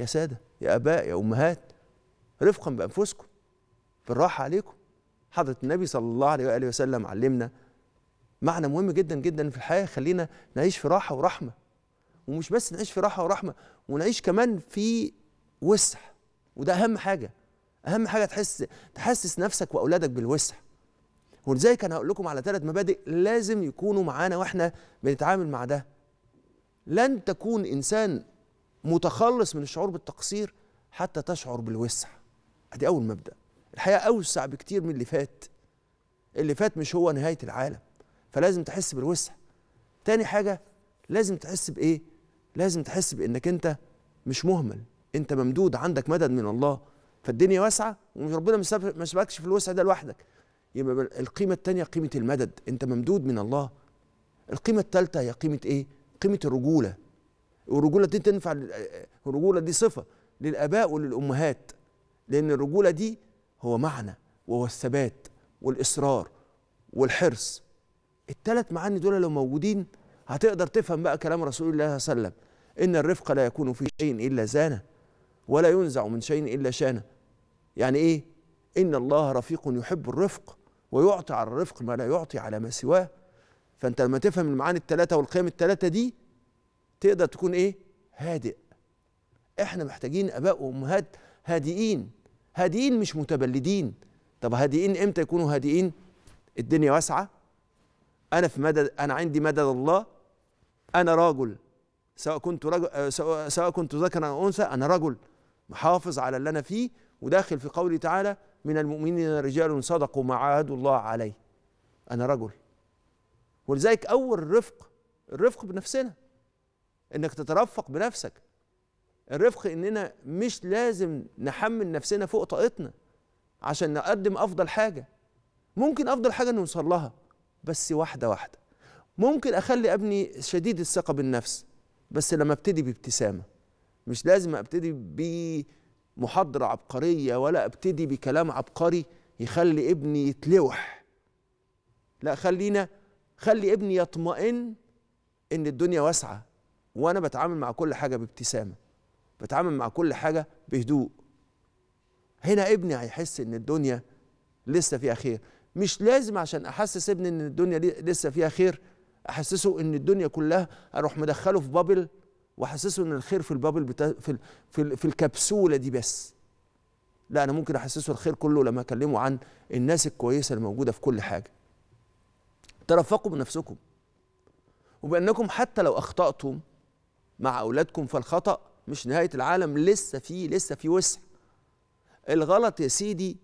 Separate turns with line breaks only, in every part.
يا ساده يا اباء يا امهات رفقا بانفسكم بالراحه عليكم حضره النبي صلى الله عليه واله وسلم علمنا معنى مهم جدا جدا في الحياه خلينا نعيش في راحه ورحمه ومش بس نعيش في راحه ورحمه ونعيش كمان في وسع وده اهم حاجه اهم حاجه تحس تحسس نفسك واولادك بالوسع ولذلك انا هقول لكم على ثلاث مبادئ لازم يكونوا معانا واحنا بنتعامل مع ده لن تكون انسان متخلص من الشعور بالتقصير حتى تشعر بالوسع ادي اول مبدا الحياه اوسع بكتير من اللي فات اللي فات مش هو نهايه العالم فلازم تحس بالوسع تاني حاجه لازم تحس بايه لازم تحس بانك انت مش مهمل انت ممدود عندك مدد من الله فالدنيا واسعه ومش ربنا ما سابكش في الوسع ده لوحدك يبقى القيمه الثانيه قيمه المدد انت ممدود من الله القيمه الثالثه هي قيمه ايه قيمه الرجوله الرجوله دي تنفع الرجوله دي صفه للاباء وللامهات لان الرجوله دي هو معنى وهو الثبات والاصرار والحرص الثلاث معاني دول لو موجودين هتقدر تفهم بقى كلام رسول الله صلى الله عليه وسلم ان الرفق لا يكون في شيء الا زانه ولا ينزع من شيء الا شانه يعني ايه ان الله رفيق يحب الرفق ويعطي على الرفق ما لا يعطي على ما سواه فانت لما تفهم المعاني الثلاثه والقيم الثلاثه دي تقدر تكون ايه هادئ احنا محتاجين اباء وامهات هادئين هادئين مش متبلدين طب هادئين امتى يكونوا هادئين الدنيا واسعه انا في مدد انا عندي مدد الله انا راجل سواء كنت رجل سواء, سواء كنت ذكرا او انثى انا رجل محافظ على اللي انا فيه وداخل في قوله تعالى من المؤمنين رجال صدقوا ما عاهدوا الله عليه انا رجل ولذلك اول رفق الرفق بنفسنا انك تترفق بنفسك الرفق اننا مش لازم نحمل نفسنا فوق طاقتنا عشان نقدم افضل حاجه ممكن افضل حاجه نوصل لها بس واحده واحده ممكن اخلي ابني شديد الثقه بالنفس بس لما ابتدي بابتسامه مش لازم ابتدي بمحاضره عبقريه ولا ابتدي بكلام عبقري يخلي ابني يتلوح لا خلينا خلي ابني يطمئن ان الدنيا واسعه وانا بتعامل مع كل حاجه بابتسامه بتعامل مع كل حاجه بهدوء هنا ابني هيحس ان الدنيا لسه فيها خير مش لازم عشان احسس ابني ان الدنيا لسه فيها خير احسسه ان الدنيا كلها اروح مدخله في بابل واحسسه ان الخير في البابل بتا... في ال... في, ال... في الكبسوله دي بس لا انا ممكن احسسه الخير كله لما اكلمه عن الناس الكويسه اللي موجوده في كل حاجه ترفقوا بنفسكم وبانكم حتى لو اخطاتم مع اولادكم فالخطا مش نهايه العالم لسه في لسه في وسع الغلط يا سيدي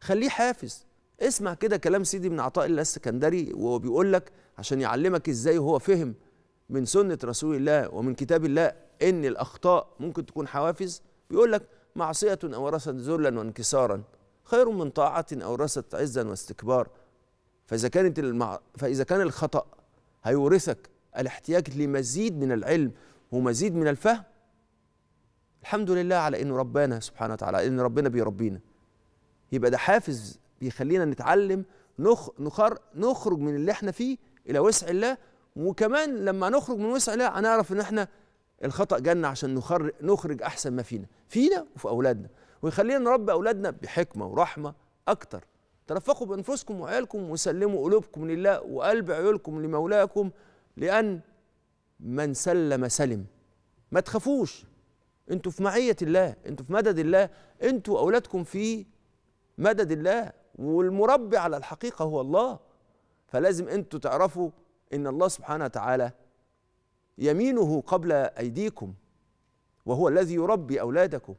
خليه حافز اسمع كده كلام سيدي من عطاء الله السكندري وهو بيقول لك عشان يعلمك ازاي هو فهم من سنه رسول الله ومن كتاب الله ان الاخطاء ممكن تكون حوافز بيقول لك معصيه اورثت ذلا وانكسارا خير من طاعه اورثت عزا واستكبار فاذا كانت المع... فاذا كان الخطا هيورثك الاحتياج لمزيد من العلم ومزيد من الفهم الحمد لله على انه ربنا سبحانه وتعالى ان ربنا بيربينا يبقى ده حافز بيخلينا نتعلم نخ نخر نخرج من اللي احنا فيه الى وسع الله وكمان لما نخرج من وسع الله هنعرف ان احنا الخطا جانا عشان نخرج نخرج احسن ما فينا فينا وفي اولادنا ويخلينا نربي اولادنا بحكمه ورحمه اكتر ترفقوا بانفسكم وعيالكم وسلموا قلوبكم لله وقلب عيونكم لمولاكم لان من سلم سلم ما تخافوش انتوا في معية الله انتوا في مدد الله انتوا أولادكم في مدد الله والمربي على الحقيقة هو الله فلازم انتوا تعرفوا ان الله سبحانه وتعالى يمينه قبل أيديكم وهو الذي يربي أولادكم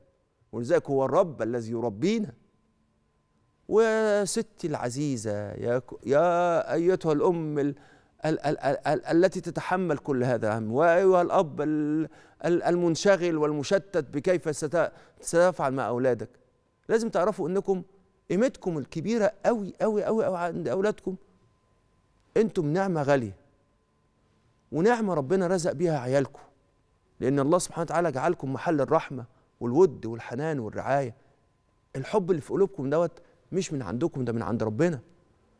ولذلك هو الرب الذي يربينا وستي العزيزة يا, يا أيتها الأم ال ال ال التي تتحمل كل هذا الهم وأيها الأب المنشغل والمشتت بكيف ستفعل مع أولادك لازم تعرفوا أنكم قيمتكم الكبيرة أوي أوي أوي أوي عند أولادكم أنتم نعمة غالية ونعمة ربنا رزق بيها عيالكم لأن الله سبحانه وتعالى جعلكم محل الرحمة والود والحنان والرعاية الحب اللي في قلوبكم دوت مش من عندكم ده من عند ربنا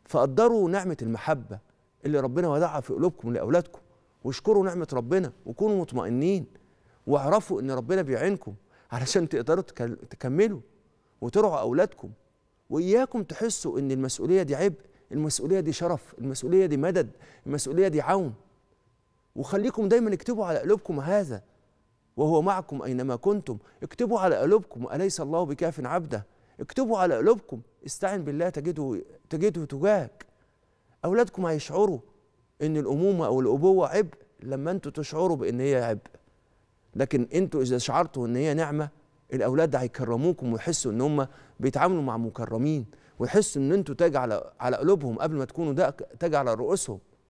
فقدروا نعمة المحبة اللي ربنا ودعها في قلوبكم لاولادكم واشكروا نعمه ربنا وكونوا مطمئنين واعرفوا ان ربنا بيعينكم علشان تقدروا تكملوا وترعوا اولادكم واياكم تحسوا ان المسؤوليه دي عبء المسؤوليه دي شرف المسؤوليه دي مدد المسؤوليه دي عون وخليكم دايما اكتبوا على قلوبكم هذا وهو معكم اينما كنتم اكتبوا على قلوبكم اليس الله بكاف عبده اكتبوا على قلوبكم استعن بالله تجده تجده تجاهك اولادكم هيشعروا ان الامومه او الابوه عبء لما انتوا تشعروا بان هي عبء لكن انتوا اذا شعرتوا ان هي نعمه الاولاد هيكرموكم ويحسوا ان هم بيتعاملوا مع مكرمين ويحسوا ان انتوا تاج على على قلوبهم قبل ما تكونوا تاج على رؤوسهم